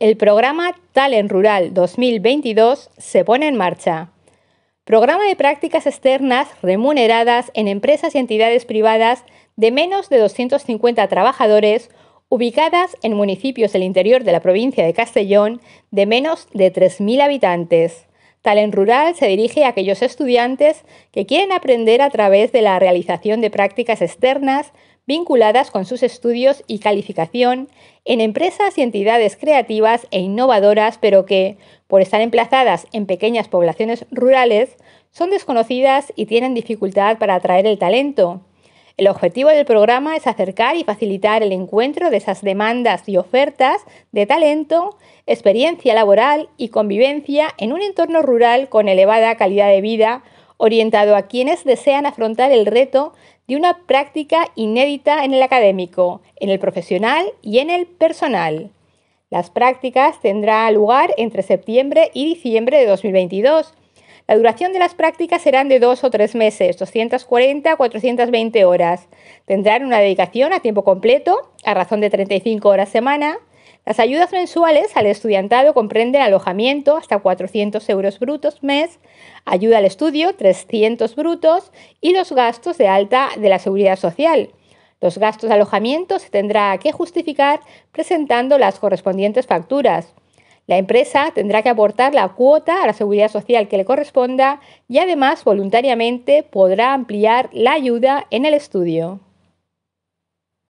El programa Talent Rural 2022 se pone en marcha. Programa de prácticas externas remuneradas en empresas y entidades privadas de menos de 250 trabajadores ubicadas en municipios del interior de la provincia de Castellón de menos de 3.000 habitantes. Talent Rural se dirige a aquellos estudiantes que quieren aprender a través de la realización de prácticas externas vinculadas con sus estudios y calificación en empresas y entidades creativas e innovadoras, pero que, por estar emplazadas en pequeñas poblaciones rurales, son desconocidas y tienen dificultad para atraer el talento, el objetivo del programa es acercar y facilitar el encuentro de esas demandas y ofertas de talento, experiencia laboral y convivencia en un entorno rural con elevada calidad de vida, orientado a quienes desean afrontar el reto de una práctica inédita en el académico, en el profesional y en el personal. Las prácticas tendrán lugar entre septiembre y diciembre de 2022 la duración de las prácticas serán de dos o tres meses, 240 a 420 horas. Tendrán una dedicación a tiempo completo, a razón de 35 horas semana. Las ayudas mensuales al estudiantado comprenden alojamiento hasta 400 euros brutos mes, ayuda al estudio 300 brutos y los gastos de alta de la seguridad social. Los gastos de alojamiento se tendrá que justificar presentando las correspondientes facturas. La empresa tendrá que aportar la cuota a la seguridad social que le corresponda y además voluntariamente podrá ampliar la ayuda en el estudio.